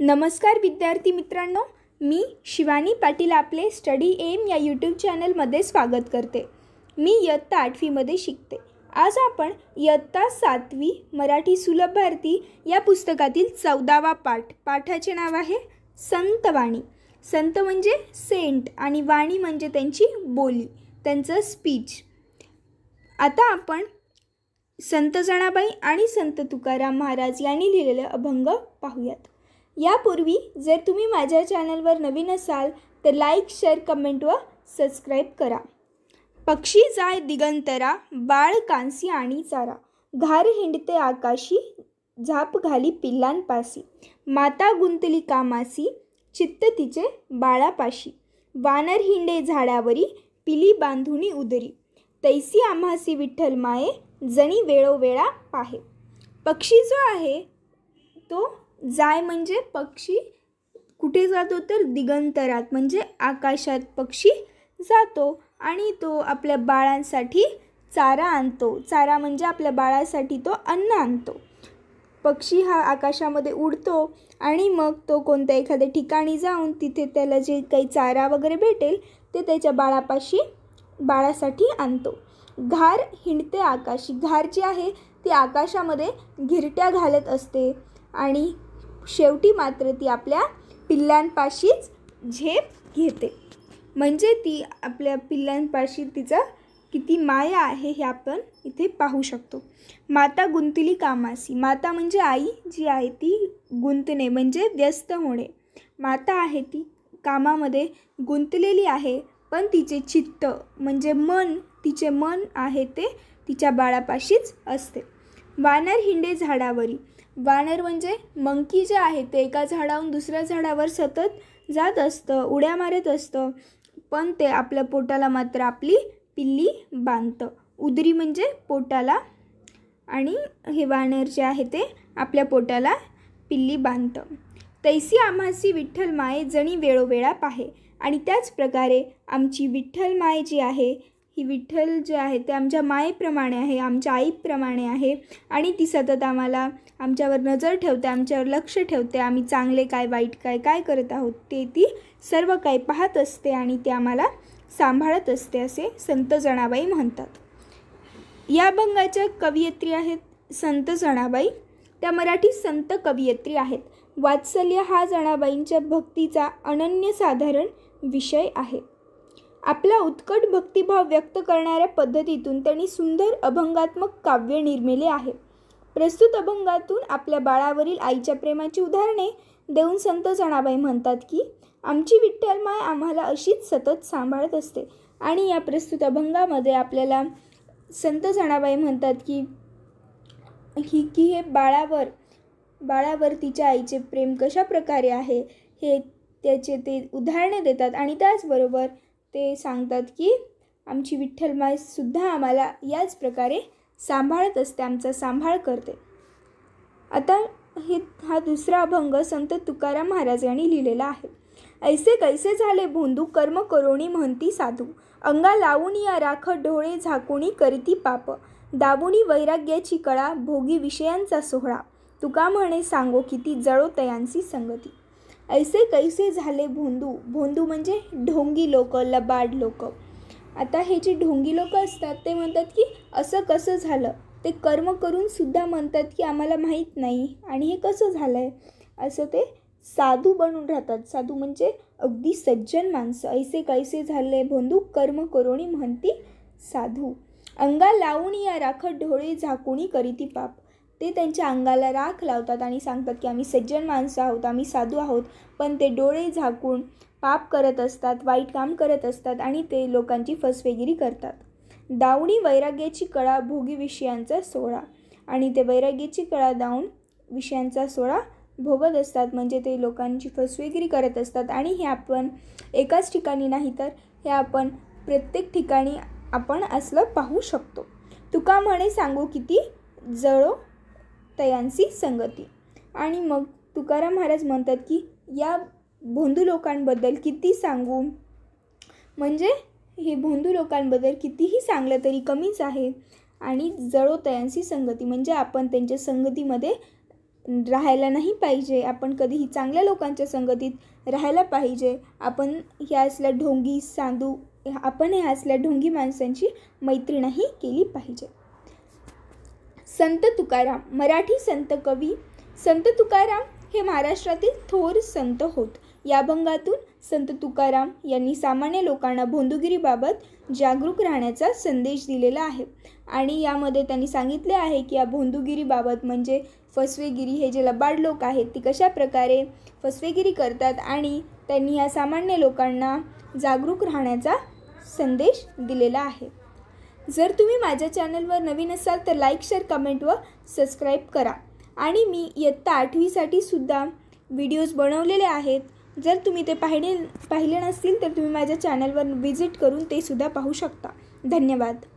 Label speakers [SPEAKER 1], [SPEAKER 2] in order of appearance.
[SPEAKER 1] नमस्कार विद्यार्थी मित्रांनो मी शिवानी पाटील आपले स्टडी एम या यूट्यूब चॅनलमध्ये स्वागत करते मी इयत्ता आठवीमध्ये शिकते आज आपण इयत्ता सातवी मराठी सुलभ भारती या पुस्तकातील चौदावा पाठ पाठाचे नाव आहे संतवाणी संत म्हणजे सेंट आणि वाणी म्हणजे त्यांची बोली त्यांचं स्पीच आता आपण संत जणाबाई आणि संत तुकाराम महाराज यांनी लिहिलेले अभंग पाहूयात यापूर्वी जर तुम्ही माझ्या चॅनलवर नवीन असाल तर लाईक शेअर कमेंट व सबस्क्राईब करा पक्षी जाय दिगंतरा बाळ कांसी आणि चारा घार हिंडते आकाशी झाप घाली पिल्लांपासी माता गुंतली कामासी चित्त तिचे बाळापाशी वानर हिंडे झाडावरी पिली बांधुनी उदरी तैसी आम्हासी विठ्ठल माये जणी वेळोवेळा पाहे पक्षी जो आहे तो जाय म्हणजे पक्षी कुठे जातो तर दिगंतरात म्हणजे आकाशात पक्षी जातो आणि तो आपल्या बाळांसाठी चारा आणतो चारा म्हणजे आपल्या बाळासाठी तो अन्न आणतो पक्षी हा आकाशामध्ये उडतो आणि मग तो कोणत्या एखाद्या ठिकाणी जाऊन तिथे त्याला जे काही चारा वगैरे भेटेल ते त्याच्या बाळापाशी बाळासाठी आणतो घार हिंडते आकाशी घार जी आहे ती आकाशामध्ये घिरट्या घालत असते आणि शेवटी मात्र ती आपल्या पिल्लांपाशीच झेप घेते म्हणजे ती आपल्या पिल्लांपाशी तिचा किती माया आहे हे आपण इथे पाहू शकतो माता गुंतली कामासी माता म्हणजे आई जी आहे ती गुंतणे म्हणजे व्यस्त होणे माता आहे ती कामामध्ये गुंतलेली आहे पण तिचे चित्त म्हणजे मन तिचे मन आहे ते तिच्या बाळापाशीच असते वानर हिंडे झाडावरी वानर म्हणजे मंकी जे आहे ते एका झाडाहून दुसऱ्या झाडावर सतत जात असतं उड्या मारत असतं पण ते आपल्या पोटाला मात्र आपली पिल्ली बांधतं उदरी म्हणजे पोटाला आणि हे वानर जे आहे ते आपल्या पोटाला पिल्ली बांधतं तैसी आम्हासी विठ्ठल माये जणी वेळोवेळा पाहे आणि त्याच प्रकारे आमची विठ्ठल माय जी आहे ही विठ्ठल जे आहे ते आमच्या मायेप्रमाणे आहे आमच्या आईप्रमाणे आहे आणि ती सतत आम्हाला आमच्यावर नजर ठेवते आमच्यावर लक्ष ठेवते आम्ही चांगले काय वाईट काय काय करत आहोत ते ती सर्व काही पाहत असते आणि ते आम्हाला सांभाळत असते असे संत जणाबाई म्हणतात या अभंगाच्या कवयित्री आहेत संत जणाबाई त्या मराठी संत कवयित्री आहेत वात्सल्य हा जणाबाईंच्या भक्तीचा अनन्यसाधारण विषय आहे आपला उत्कट भक्तिभाव व्यक्त करणाऱ्या पद्धतीतून त्यांनी सुंदर अभंगात्मक काव्य निर्मिले आहे प्रस्तुत अभंगातून आपल्या बाळावरील आईच्या प्रेमाची उदाहरणे देऊन संत जणाबाई म्हणतात की आमची विठ्ठलमाय आम्हाला अशीच सतत सांभाळत असते आणि या प्रस्तुत अभंगामध्ये आपल्याला संत जणाबाई म्हणतात की ही की हे बाळावर बाळावर तिच्या आईचे प्रेम कशा प्रकारे आहे हे त्याचे ते उदाहरणे देतात आणि त्याचबरोबर ते सांगतात की आमची सुद्धा आम्हाला याच प्रकारे सांभाळत असते आमचा सांभाळ करते आता हे हा दुसरा अभंग संत तुकाराम महाराज यांनी लिहिलेला आहे ऐसे कैसे झाले भोंदू कर्म करोणी म्हणती साधू अंगा लावून या राख डोळे झाकुणी करती पाप दाबुणी वैराग्याची कळा भोगी विषयांचा सोहळा तुका म्हणे सांगो किती जळो तयांची संगती ऐसे कैसे झाले भोंदू भोंदू म्हणजे ढोंगी लोक लबाड लोक आता हे जे ढोंगी लोक असतात ते म्हणतात की असं कसं झालं ते कर्म करून सुद्धा म्हणतात की आम्हाला माहीत नाही आणि हे कसं झालं आहे असं ते साधू बनून राहतात साधू म्हणजे अगदी सज्जन माणसं ऐसे कैसे झाले भोंदू कर्म करोणी म्हणती साधू अंगा लावून या राखत ढोळे झाकुणी करीती पाप ते त्यांच्या अंगाला राख लावतात आणि सांगतात की आम्ही सज्जन माणसं आहोत आम्ही साधू आहोत पण ते डोळे झाकून पाप करत असतात वाईट काम करत असतात आणि ते लोकांची फसवेगिरी करतात दावणी वैराग्याची कळा भोगी विषयांचा सोहळा आणि ते वैराग्याची कळा दावून विषयांचा सोहळा भोगत असतात म्हणजे ते लोकांची फसवेगिरी करत असतात आणि हे आपण एकाच ठिकाणी नाही तर हे आपण प्रत्येक ठिकाणी आपण असलं पाहू शकतो तुका म्हणे सांगू किती जळो तयांसी संगती आणि मग तुकाराम महाराज म्हणतात की या भोंदू लोकांबद्दल किती सांगू म्हणजे हे भोंदू लोकांबद्दल कितीही सांगलं तरी कमीच आहे आणि जळो जडोतयांशी संगती म्हणजे आपण त्यांच्या संगतीमध्ये राहायला नाही पाहिजे आपण कधीही चांगल्या लोकांच्या संगतीत राहायला पाहिजे आपण ह्या असल्या ढोंगी सांदू आपण ह्या असल्या ढोंगी माणसांची मैत्री नाही केली पाहिजे संत तुकाराम मराठी संत कवी संत तुकाराम हे महाराष्ट्रातील थोर संत होत या भंगातून संत तुकाराम यांनी सामान्य लोकांना भोंदुगिरीबाबत जागरूक राहण्याचा संदेश दिलेला आहे आणि यामध्ये त्यांनी सांगितले आहे की या भोंदुगिरीबाबत म्हणजे फसवेगिरी हे जे लबाड लोक आहेत ती कशा प्रकारे फसवेगिरी करतात आणि त्यांनी या सामान्य लोकांना जागरूक राहण्याचा संदेश दिलेला आहे जर तुम्ही माझ्या चॅनलवर नवीन असाल तर लाईक शेअर कमेंट व सबस्क्राईब करा आणि मी इयत्ता आठवीसाठी सुद्धा व्हिडिओज बनवलेले आहेत जर तुम्ही ते पाहिले पाहिले नसतील तर तुम्ही माझ्या चॅनलवर व्हिजिट करून ते सुद्धा पाहू शकता धन्यवाद